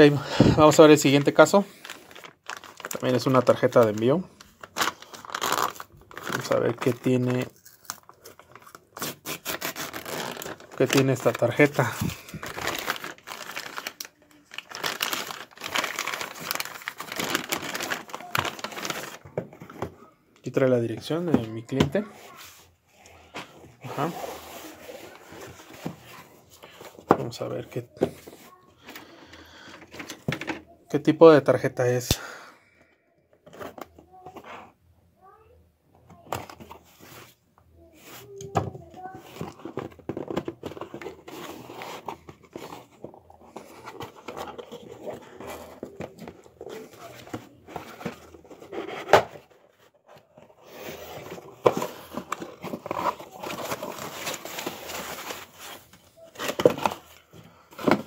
Ok, vamos a ver el siguiente caso. También es una tarjeta de envío. Vamos a ver qué tiene. ¿Qué tiene esta tarjeta? Aquí trae la dirección de mi cliente. Vamos a ver qué, ¿Qué tipo de tarjeta es?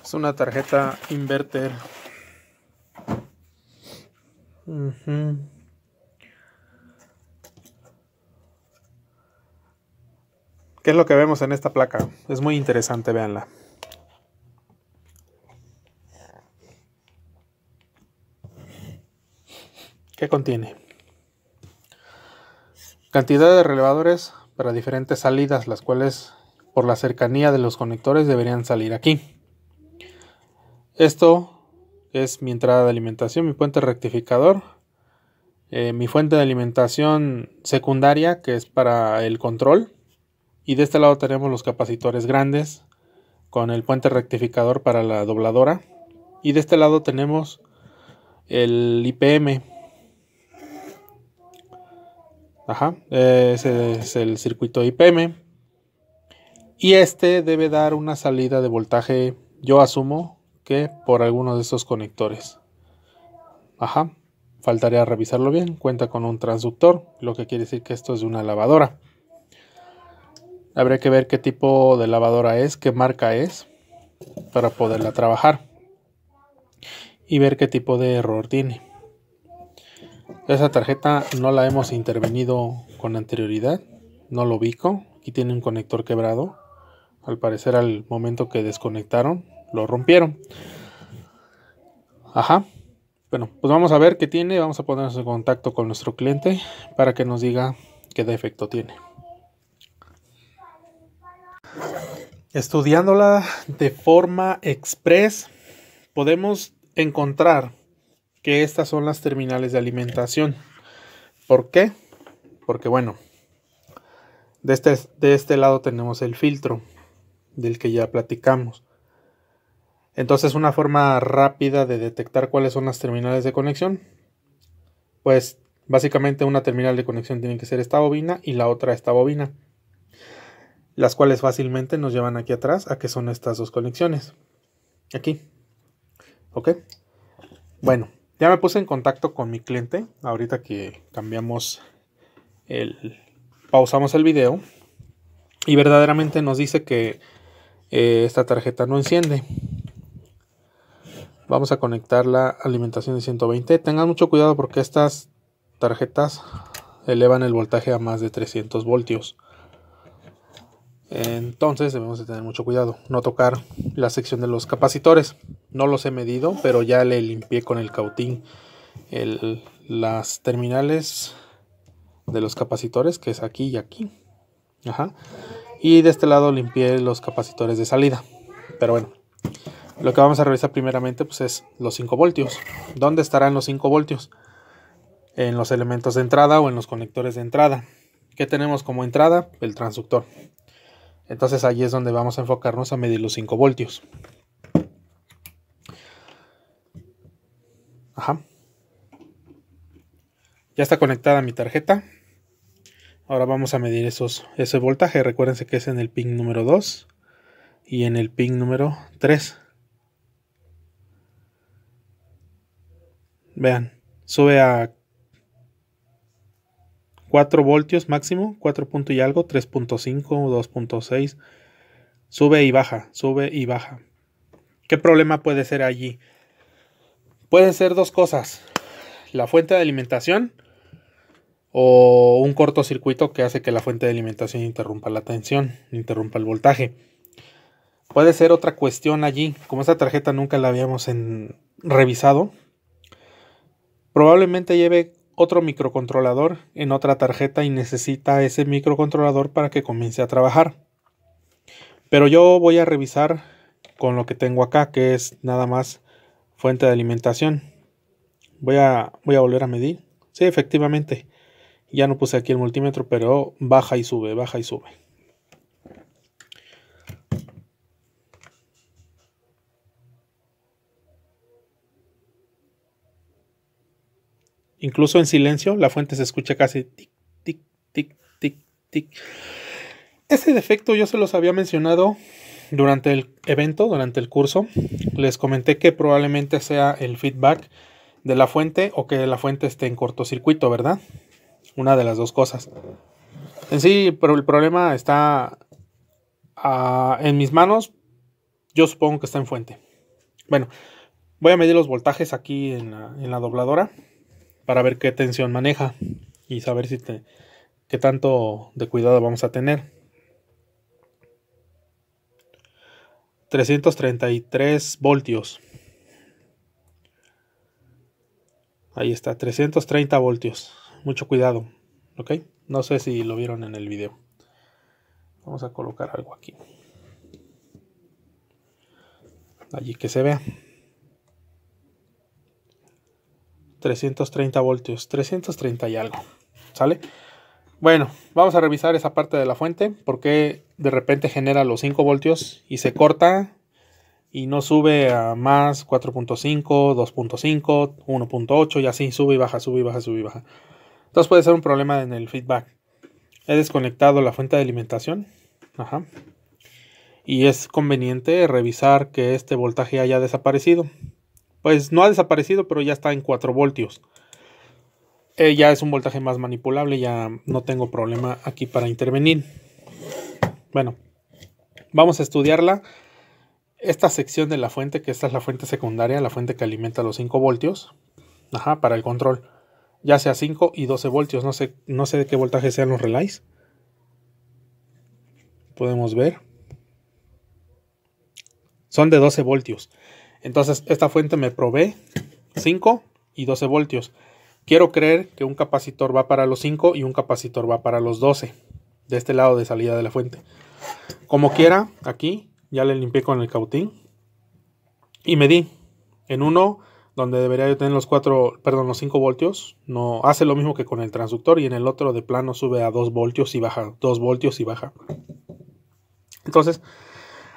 Es una tarjeta inverter es lo que vemos en esta placa? Es muy interesante, véanla. ¿Qué contiene? Cantidad de relevadores para diferentes salidas, las cuales por la cercanía de los conectores deberían salir aquí. Esto es mi entrada de alimentación, mi puente rectificador, eh, mi fuente de alimentación secundaria que es para el control y de este lado tenemos los capacitores grandes con el puente rectificador para la dobladora. Y de este lado tenemos el IPM. Ajá, ese es el circuito IPM. Y este debe dar una salida de voltaje, yo asumo que por alguno de estos conectores. Ajá, faltaría revisarlo bien. Cuenta con un transductor, lo que quiere decir que esto es de una lavadora. Habría que ver qué tipo de lavadora es, qué marca es, para poderla trabajar. Y ver qué tipo de error tiene. Esa tarjeta no la hemos intervenido con anterioridad. No lo ubico. Y tiene un conector quebrado. Al parecer al momento que desconectaron, lo rompieron. Ajá. Bueno, pues vamos a ver qué tiene. Vamos a ponernos en contacto con nuestro cliente para que nos diga qué defecto tiene. Estudiándola de forma express, podemos encontrar que estas son las terminales de alimentación. ¿Por qué? Porque bueno, de este, de este lado tenemos el filtro del que ya platicamos. Entonces, una forma rápida de detectar cuáles son las terminales de conexión, pues básicamente una terminal de conexión tiene que ser esta bobina y la otra esta bobina las cuales fácilmente nos llevan aquí atrás a que son estas dos conexiones. Aquí. ¿Ok? Bueno, ya me puse en contacto con mi cliente. Ahorita que cambiamos el... pausamos el video. Y verdaderamente nos dice que eh, esta tarjeta no enciende. Vamos a conectar la alimentación de 120. Tengan mucho cuidado porque estas tarjetas elevan el voltaje a más de 300 voltios. Entonces debemos de tener mucho cuidado, no tocar la sección de los capacitores. No los he medido, pero ya le limpié con el cautín las terminales de los capacitores, que es aquí y aquí. Ajá. Y de este lado limpié los capacitores de salida. Pero bueno, lo que vamos a revisar primeramente pues, es los 5 voltios. ¿Dónde estarán los 5 voltios? En los elementos de entrada o en los conectores de entrada. ¿Qué tenemos como entrada? El transductor. Entonces ahí es donde vamos a enfocarnos a medir los 5 voltios. Ajá. Ya está conectada mi tarjeta. Ahora vamos a medir esos, ese voltaje. Recuérdense que es en el pin número 2 y en el pin número 3. Vean, sube a 4 voltios máximo, 4 punto y algo, 3.5, 2.6. Sube y baja, sube y baja. ¿Qué problema puede ser allí? Pueden ser dos cosas. La fuente de alimentación o un cortocircuito que hace que la fuente de alimentación interrumpa la tensión, interrumpa el voltaje. Puede ser otra cuestión allí. Como esta tarjeta nunca la habíamos revisado, probablemente lleve otro microcontrolador en otra tarjeta y necesita ese microcontrolador para que comience a trabajar. Pero yo voy a revisar con lo que tengo acá, que es nada más fuente de alimentación. Voy a, voy a volver a medir. Sí, efectivamente. Ya no puse aquí el multímetro, pero baja y sube, baja y sube. Incluso en silencio, la fuente se escucha casi tic, tic, tic, tic, tic. Ese defecto yo se los había mencionado durante el evento, durante el curso. Les comenté que probablemente sea el feedback de la fuente o que la fuente esté en cortocircuito, ¿verdad? Una de las dos cosas. En sí, pero el problema está ah, en mis manos. Yo supongo que está en fuente. Bueno, voy a medir los voltajes aquí en la dobladora para ver qué tensión maneja y saber si te, qué tanto de cuidado vamos a tener. 333 voltios. Ahí está, 330 voltios. Mucho cuidado, ¿ok? No sé si lo vieron en el video. Vamos a colocar algo aquí. Allí que se vea. 330 voltios, 330 y algo, ¿sale? Bueno, vamos a revisar esa parte de la fuente, porque de repente genera los 5 voltios y se corta y no sube a más 4.5, 2.5, 1.8 y así sube y baja, sube y baja, sube y baja. Entonces puede ser un problema en el feedback. He desconectado la fuente de alimentación. Ajá. Y es conveniente revisar que este voltaje haya desaparecido pues no ha desaparecido, pero ya está en 4 voltios. Eh, ya es un voltaje más manipulable, ya no tengo problema aquí para intervenir. Bueno, vamos a estudiarla. Esta sección de la fuente, que esta es la fuente secundaria, la fuente que alimenta los 5 voltios, ajá, para el control. Ya sea 5 y 12 voltios, no sé, no sé de qué voltaje sean los relays. Podemos ver. Son de 12 voltios. Entonces, esta fuente me probé 5 y 12 voltios. Quiero creer que un capacitor va para los 5 y un capacitor va para los 12, de este lado de salida de la fuente. Como quiera, aquí ya le limpié con el cautín y medí en uno donde debería yo tener los 4, perdón, los 5 voltios, no hace lo mismo que con el transductor y en el otro de plano sube a 2 voltios y baja, 2 voltios y baja. Entonces,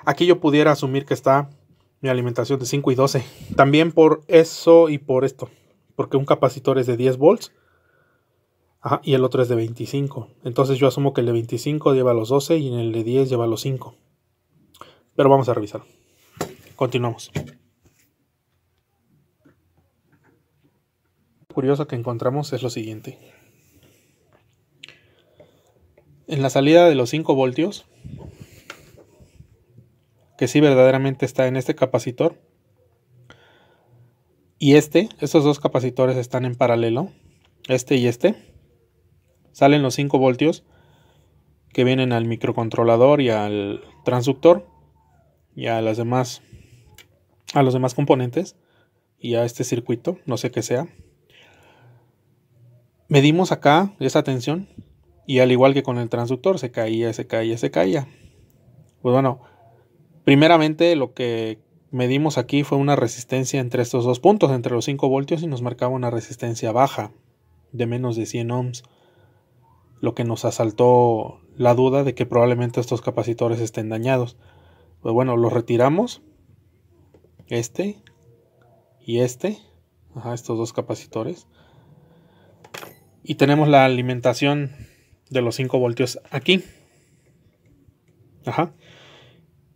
aquí yo pudiera asumir que está mi alimentación de 5 y 12. También por eso y por esto. Porque un capacitor es de 10 volts y el otro es de 25. Entonces yo asumo que el de 25 lleva los 12 y en el de 10 lleva los 5. Pero vamos a revisar. Continuamos. curioso que encontramos es lo siguiente. En la salida de los 5 voltios que sí verdaderamente está en este capacitor. Y este, estos dos capacitores están en paralelo, este y este. Salen los 5 voltios que vienen al microcontrolador y al transductor y a las demás a los demás componentes y a este circuito, no sé qué sea. Medimos acá esa tensión y al igual que con el transductor se caía, se caía, se caía. Pues bueno, Primeramente, lo que medimos aquí fue una resistencia entre estos dos puntos, entre los 5 voltios, y nos marcaba una resistencia baja de menos de 100 ohms, lo que nos asaltó la duda de que probablemente estos capacitores estén dañados. Pues bueno, los retiramos, este y este, Ajá, estos dos capacitores, y tenemos la alimentación de los 5 voltios aquí. Ajá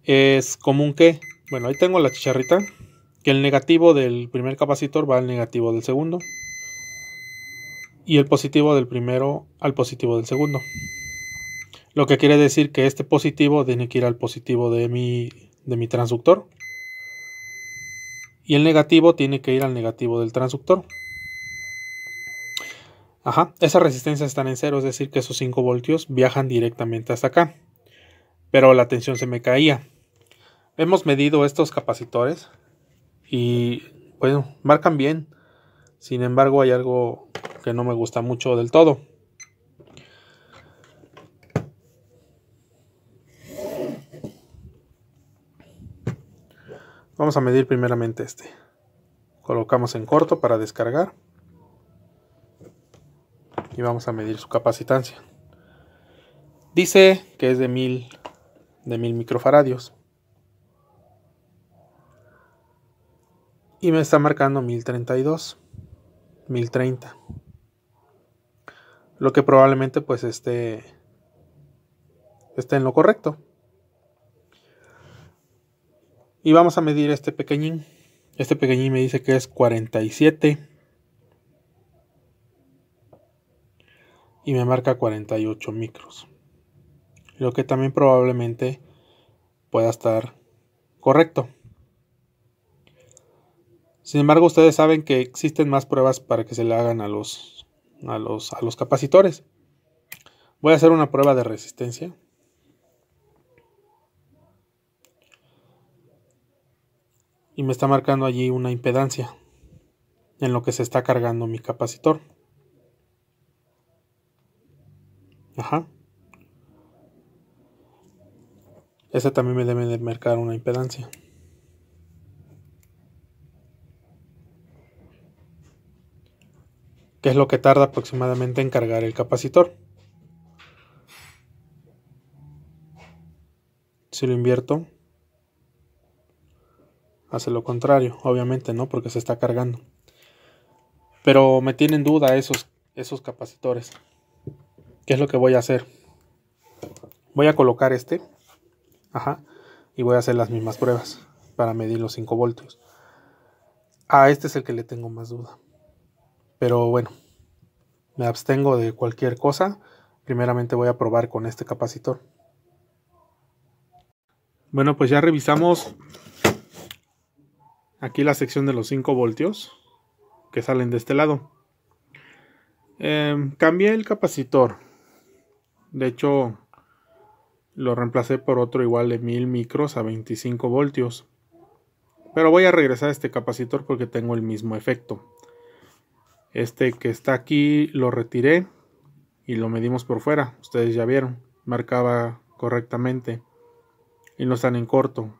es común que, bueno, ahí tengo la chicharrita, que el negativo del primer capacitor va al negativo del segundo y el positivo del primero al positivo del segundo. Lo que quiere decir que este positivo tiene que ir al positivo de mi, de mi transductor. Y el negativo tiene que ir al negativo del transductor. Ajá, esas resistencias están en cero, es decir que esos 5 voltios viajan directamente hasta acá. Pero la tensión se me caía. Hemos medido estos capacitores y bueno, marcan bien. Sin embargo, hay algo que no me gusta mucho del todo. Vamos a medir primeramente este. Colocamos en corto para descargar. Y vamos a medir su capacitancia. Dice que es de 1000 de mil microfaradios. y me está marcando 1032, 1030. Lo que probablemente pues esté, esté en lo correcto. Y vamos a medir este pequeñín. Este pequeñín me dice que es 47. Y me marca 48 micros. Lo que también probablemente pueda estar correcto. Sin embargo, ustedes saben que existen más pruebas para que se le hagan a los, a los, a los capacitores. Voy a hacer una prueba de resistencia. Y me está marcando allí una impedancia en lo que se está cargando mi capacitor. Ajá. Ese también me debe de marcar una impedancia. que es lo que tarda aproximadamente en cargar el capacitor. Si lo invierto, hace lo contrario, obviamente, ¿no? Porque se está cargando. Pero me tienen duda esos, esos capacitores. ¿Qué es lo que voy a hacer? Voy a colocar este. Ajá. Y voy a hacer las mismas pruebas para medir los 5 voltios. A este es el que le tengo más duda. Pero bueno, me abstengo de cualquier cosa. Primeramente voy a probar con este capacitor. Bueno, pues ya revisamos aquí la sección de los 5 voltios que salen de este lado. Em, cambié el capacitor. De hecho, lo reemplacé por otro igual de 1000 micros a 25 voltios. Pero voy a regresar a este capacitor porque tengo el mismo efecto. Este que está aquí lo retiré y lo medimos por fuera. Ustedes ya vieron, marcaba correctamente y no están en corto.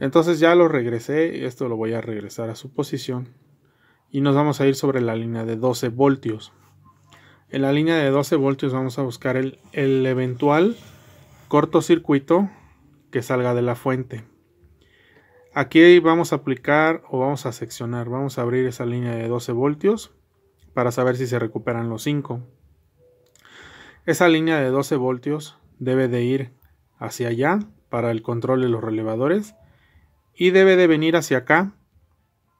Entonces ya lo regresé, esto lo voy a regresar a su posición y nos vamos a ir sobre la línea de 12 voltios. En la línea de 12 voltios vamos a buscar el, el eventual cortocircuito que salga de la fuente. Aquí vamos a aplicar o vamos a seccionar, vamos a abrir esa línea de 12 voltios para saber si se recuperan los 5. Esa línea de 12 voltios debe de ir hacia allá para el control de los relevadores y debe de venir hacia acá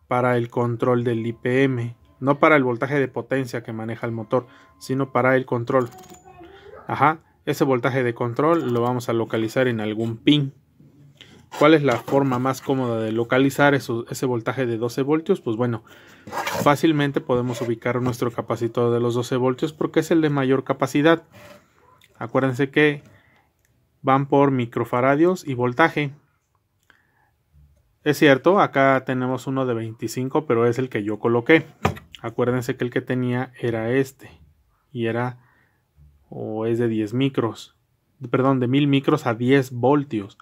para el control del IPM, no para el voltaje de potencia que maneja el motor, sino para el control. Ajá, ese voltaje de control lo vamos a localizar en algún pin. ¿Cuál es la forma más cómoda de localizar ese voltaje de 12 voltios? Pues bueno, fácilmente podemos ubicar nuestro capacitor de los 12 voltios porque es el de mayor capacidad. Acuérdense que van por microfaradios y voltaje. Es cierto, acá tenemos uno de 25, pero es el que yo coloqué. Acuérdense que el que tenía era este. Y era, o es de 10 micros. Perdón, de 1000 micros a 10 voltios.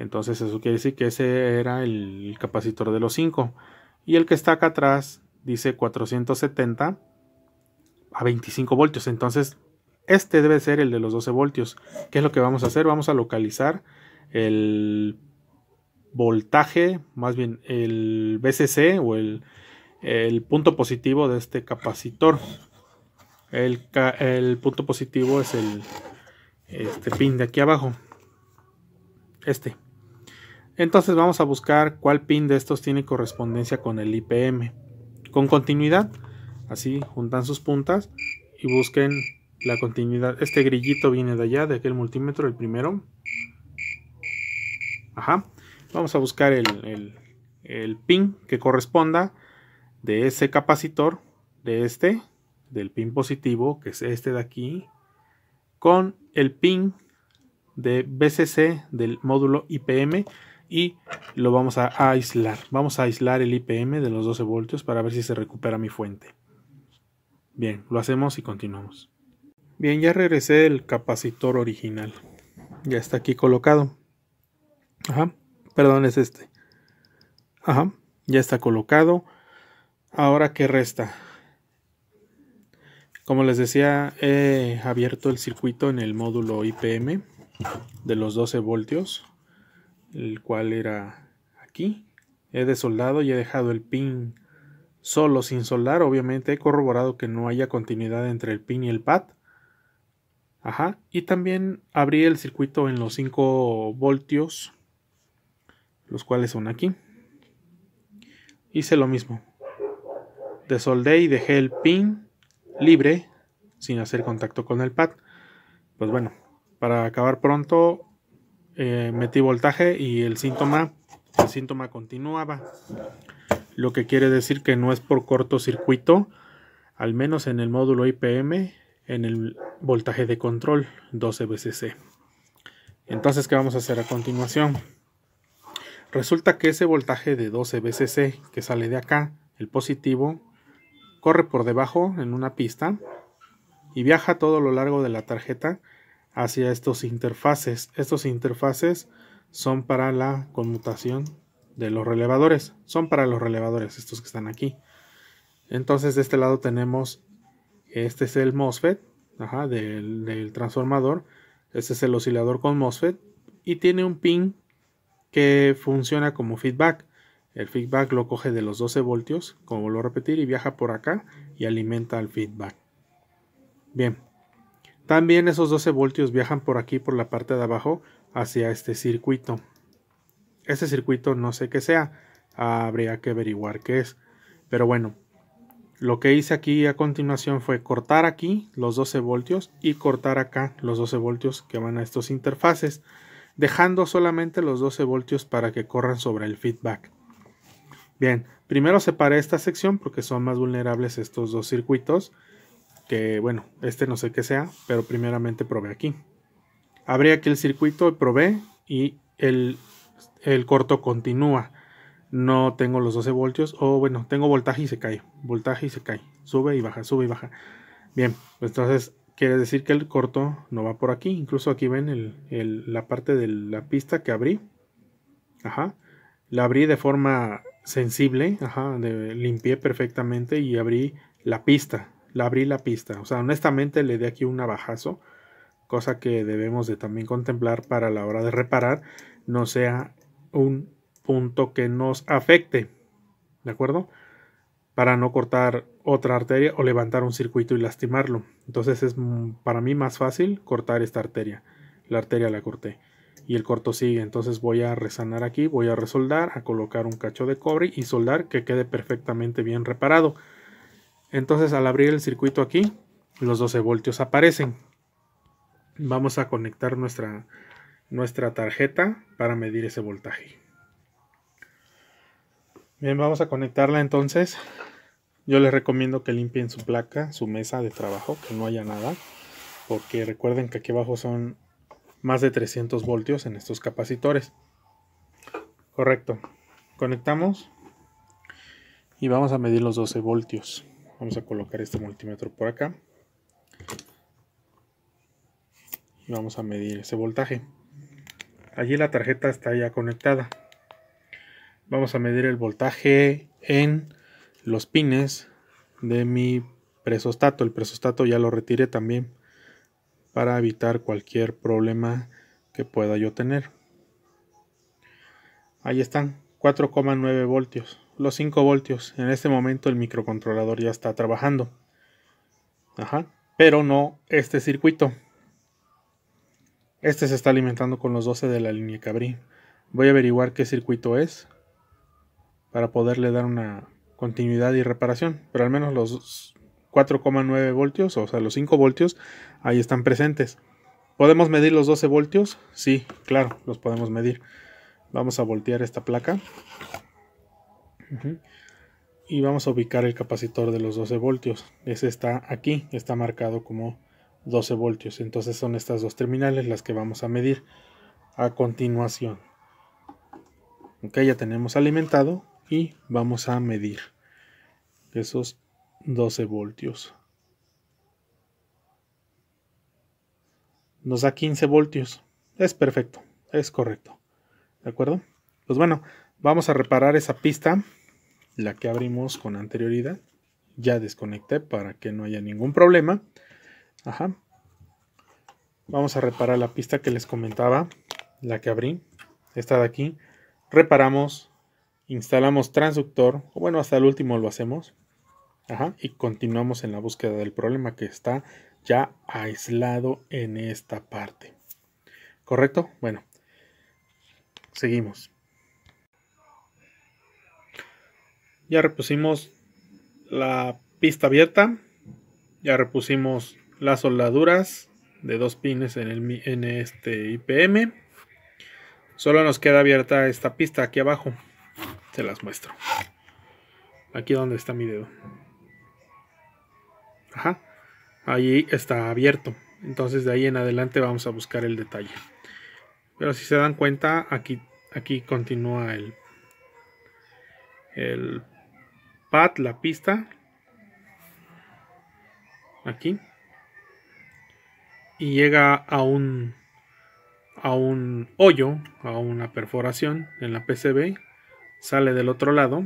Entonces eso quiere decir que ese era el capacitor de los 5. Y el que está acá atrás dice 470 a 25 voltios. Entonces este debe ser el de los 12 voltios. ¿Qué es lo que vamos a hacer? Vamos a localizar el voltaje, más bien el BCC o el, punto positivo de este capacitor. El, punto positivo es el este pin de aquí abajo. Este. Entonces vamos a buscar cuál pin de estos tiene correspondencia con el IPM. Con continuidad, así juntan sus puntas y busquen la continuidad. Este grillito viene de allá, de aquel multímetro, el primero. Ajá. Vamos a buscar el, el pin que corresponda de ese capacitor, de este, del pin positivo, que es este de aquí, con el pin de BCC del módulo IPM y lo vamos a aislar. Vamos a aislar el IPM de los 12 voltios para ver si se recupera mi fuente. Bien, lo hacemos y continuamos. Bien, ya regresé el capacitor original. Ya está aquí colocado. Ajá, perdón, es este. Ajá, ya está colocado. Ahora, ¿qué resta? Como les decía, he abierto el circuito en el módulo IPM de los 12 voltios el cual era aquí. He desoldado y he dejado el pin solo sin soldar. Obviamente he corroborado que no haya continuidad entre el pin y el pad. Ajá. Y también abrí el circuito en los 5 voltios, los cuales son aquí. Hice lo mismo. Desoldé y dejé el pin libre sin hacer contacto con el pad. Pues bueno, para acabar pronto, eh, metí voltaje y el síntoma, el síntoma continuaba. Lo que quiere decir que no es por cortocircuito, al menos en el módulo IPM, en el voltaje de control 12 VCC. Entonces, ¿qué vamos a hacer a continuación? Resulta que ese voltaje de 12 VCC que sale de acá, el positivo, corre por debajo en una pista y viaja todo lo largo de la tarjeta hacia estos interfaces. Estos interfaces son para la conmutación de los relevadores. Son para los relevadores, estos que están aquí. Entonces de este lado tenemos, este es el MOSFET del, transformador. Este es el oscilador con MOSFET y tiene un pin que funciona como feedback. El feedback lo coge de los 12 voltios, como lo repetir, y viaja por acá y alimenta al feedback. Bien, también esos 12 voltios viajan por aquí, por la parte de abajo, hacia este circuito. Este circuito no sé qué sea, habría que averiguar qué es. Pero bueno, lo que hice aquí a continuación fue cortar aquí los 12 voltios y cortar acá los 12 voltios que van a estos interfaces, dejando solamente los 12 voltios para que corran sobre el feedback. Bien, primero separé esta sección porque son más vulnerables estos dos circuitos que bueno, este no sé qué sea, pero primeramente probé aquí. Abrí aquí el circuito, probé y el, el corto continúa. No tengo los 12 voltios o bueno, tengo voltaje y se cae, voltaje y se cae, sube y baja, sube y baja. Bien, entonces quiere decir que el corto no va por aquí. Incluso aquí ven el, la parte de la pista que abrí. Ajá. La abrí de forma sensible, ajá, limpié perfectamente y abrí la pista, la abrí la pista. O sea, honestamente le di aquí un abajazo, cosa que debemos de también contemplar para la hora de reparar, no sea un punto que nos afecte, ¿de acuerdo? Para no cortar otra arteria o levantar un circuito y lastimarlo. Entonces es para mí más fácil cortar esta arteria. La arteria la corté y el corto sigue. Entonces voy a resanar aquí, voy a resoldar, a colocar un cacho de cobre y soldar que quede perfectamente bien reparado. Entonces al abrir el circuito aquí, los 12 voltios aparecen. Vamos a conectar nuestra, nuestra tarjeta para medir ese voltaje. Bien, vamos a conectarla entonces. Yo les recomiendo que limpien su placa, su mesa de trabajo, que no haya nada. Porque recuerden que aquí abajo son más de 300 voltios en estos capacitores. Correcto. Conectamos. Y vamos a medir los 12 voltios. Vamos a colocar este multímetro por acá. Y vamos a medir ese voltaje. Allí la tarjeta está ya conectada. Vamos a medir el voltaje en los pines de mi presostato. El presostato ya lo retiré también para evitar cualquier problema que pueda yo tener. Ahí están, 4,9 voltios los 5 voltios. En este momento el microcontrolador ya está trabajando. Ajá. Pero no este circuito. Este se está alimentando con los 12 de la línea Cabrí. Voy a averiguar qué circuito es para poderle dar una continuidad y reparación. Pero al menos los 4,9 voltios, o sea, los 5 voltios, ahí están presentes. ¿Podemos medir los 12 voltios? Sí, claro, los podemos medir. Vamos a voltear esta placa. Y vamos a ubicar el capacitor de los 12 voltios. Ese está aquí, está marcado como 12 voltios. Entonces son estas dos terminales las que vamos a medir a continuación. Ok, ya tenemos alimentado y vamos a medir esos 12 voltios. Nos da 15 voltios. Es perfecto, es correcto. ¿De acuerdo? Pues bueno, vamos a reparar esa pista la que abrimos con anterioridad. Ya desconecté para que no haya ningún problema. Vamos a reparar la pista que les comentaba, la que abrí, esta de aquí. Reparamos, instalamos transductor, o bueno, hasta el último lo hacemos. Ajá, y continuamos en la búsqueda del problema que está ya aislado en esta parte. ¿Correcto? Bueno, seguimos. Ya repusimos la pista abierta. Ya repusimos las soldaduras de dos pines en, el, en este IPM. Solo nos queda abierta esta pista aquí abajo. Se las muestro. Aquí donde está mi dedo. Ajá. Ahí está abierto. Entonces de ahí en adelante vamos a buscar el detalle. Pero si se dan cuenta, aquí, aquí continúa el, el Pat la pista. Aquí. Y llega a un, a un hoyo, a una perforación en la PCB. Sale del otro lado.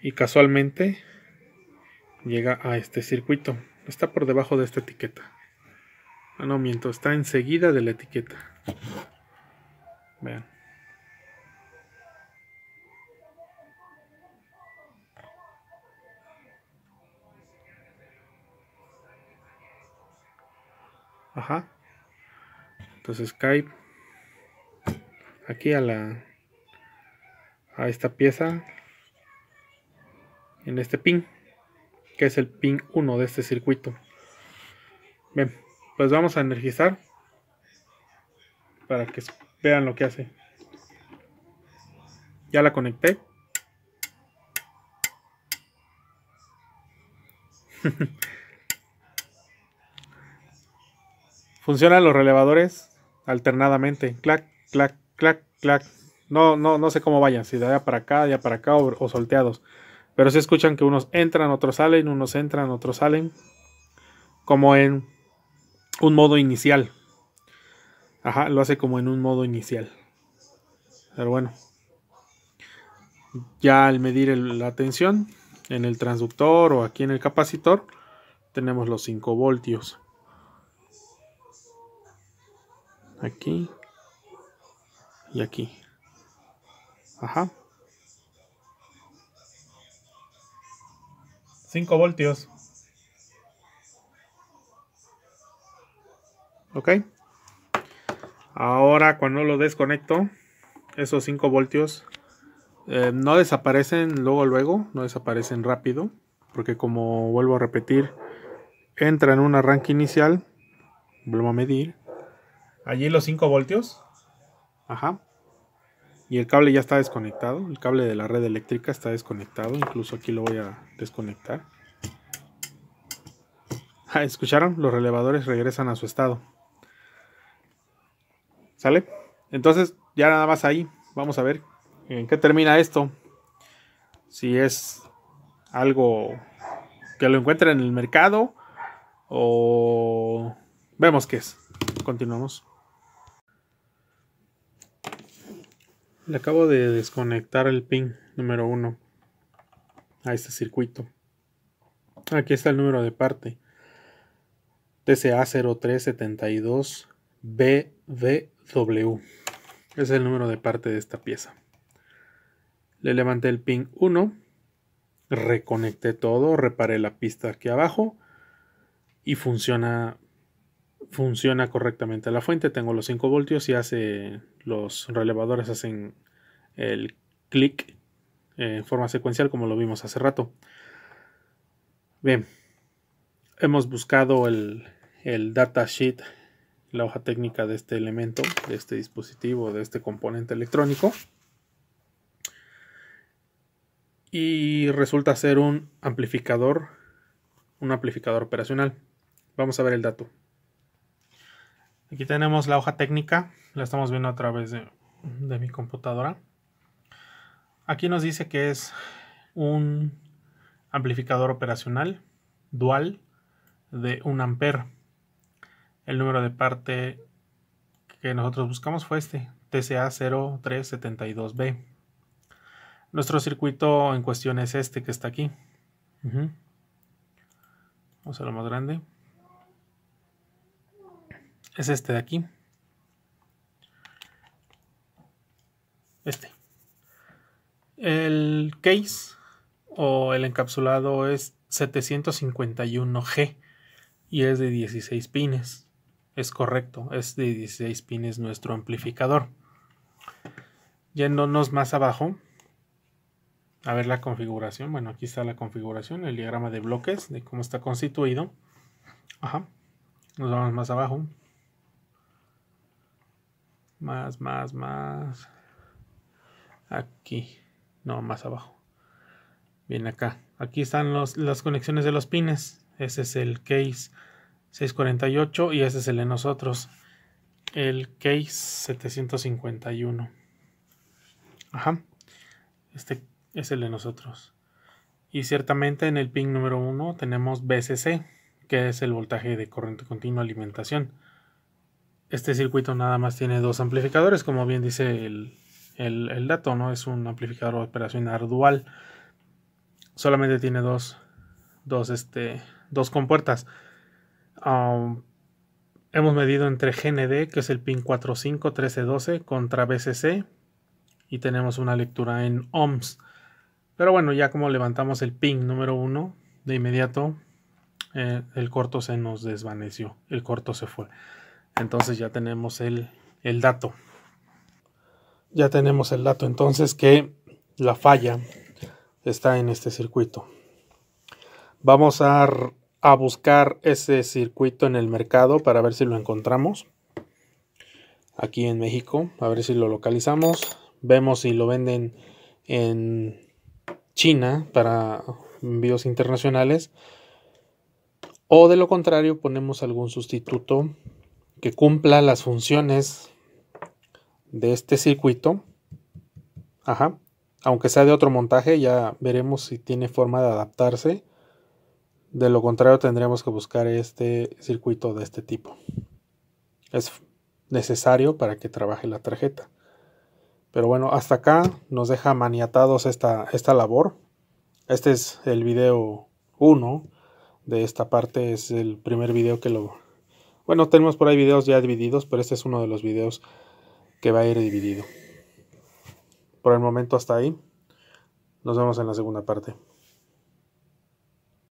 Y casualmente llega a este circuito. Está por debajo de esta etiqueta. Ah, no miento, está enseguida de la etiqueta. Vean. Ajá. Entonces Skype. Aquí a la. A esta pieza. En este pin. Que es el pin 1 de este circuito. Bien. Pues vamos a energizar. Para que vean lo que hace. Ya la conecté. Funcionan los relevadores alternadamente. Clac, clac, clac, clac. No, no, no sé cómo vayan, si de allá para acá, allá para acá o, solteados. Pero si escuchan que unos entran, otros salen, unos entran, otros salen. Como en un modo inicial. Ajá, lo hace como en un modo inicial. Pero bueno. Ya al medir la tensión en el transductor o aquí en el capacitor, tenemos los 5 voltios. aquí y aquí. Ajá. 5 voltios. Ok. Ahora cuando lo desconecto, esos 5 voltios eh, no desaparecen luego, luego, no desaparecen rápido, porque como vuelvo a repetir, entra en un arranque inicial, vuelvo a medir, allí los 5 voltios. Ajá. Y el cable ya está desconectado, el cable de la red eléctrica está desconectado, incluso aquí lo voy a desconectar. Ah, ¿Escucharon? Los relevadores regresan a su estado. ¿Sale? Entonces, ya nada más ahí. Vamos a ver en qué termina esto. Si es algo que lo encuentren en el mercado o vemos qué es. Continuamos. Le acabo de desconectar el pin número 1 a este circuito. Aquí está el número de parte. TCA 0372 BVW. Es el número de parte de esta pieza. Le levanté el pin 1. Reconecté todo. Reparé la pista aquí abajo. Y funciona. Funciona correctamente la fuente. Tengo los 5 voltios y hace los relevadores hacen el clic eh, en forma secuencial como lo vimos hace rato. Bien, hemos buscado el, el datasheet, la hoja técnica de este elemento, de este dispositivo, de este componente electrónico. Y resulta ser un amplificador, un amplificador operacional. Vamos a ver el dato. Aquí tenemos la hoja técnica la estamos viendo a través de, mi computadora. Aquí nos dice que es un amplificador operacional dual de 1 ampere. El número de parte que nosotros buscamos fue este, TCA0372B. Nuestro circuito en cuestión es este que está aquí. Vamos a lo más grande. Es este de aquí. Este. El case o el encapsulado es 751G y es de 16 pines. Es correcto, es de 16 pines nuestro amplificador. Yéndonos más abajo, a ver la configuración. Bueno, aquí está la configuración, el diagrama de bloques, de cómo está constituido. Ajá. Nos vamos más abajo. Más, más, más. Aquí. No, más abajo. viene acá. Aquí están las conexiones de los pines. Ese es el case 648 y ese es el de nosotros. El case 751. Ajá. Este es el de nosotros. Y ciertamente en el pin número 1 tenemos BCC, que es el voltaje de corriente continua alimentación. Este circuito nada más tiene dos amplificadores, como bien dice el, el, dato, ¿no? Es un amplificador operacional dual. Solamente tiene dos, dos, este, dos compuertas. Um, hemos medido entre GND, que es el pin 451312, contra BCC. Y tenemos una lectura en ohms. Pero bueno, ya como levantamos el pin número 1, de inmediato eh, el corto se nos desvaneció. El corto se fue. Entonces ya tenemos el, el dato ya tenemos el dato entonces que la falla está en este circuito. Vamos a, buscar ese circuito en el mercado para ver si lo encontramos. Aquí en México, a ver si lo localizamos. Vemos si lo venden en China para envíos internacionales. O de lo contrario, ponemos algún sustituto que cumpla las funciones de este circuito. Ajá. Aunque sea de otro montaje, ya veremos si tiene forma de adaptarse. De lo contrario, tendremos que buscar este circuito de este tipo. Es necesario para que trabaje la tarjeta. Pero bueno, hasta acá nos deja maniatados esta, esta labor. Este es el video 1 de esta parte. Es el primer video que lo... Bueno, tenemos por ahí videos ya divididos, pero este es uno de los videos que va a ir dividido. Por el momento hasta ahí. Nos vemos en la segunda parte.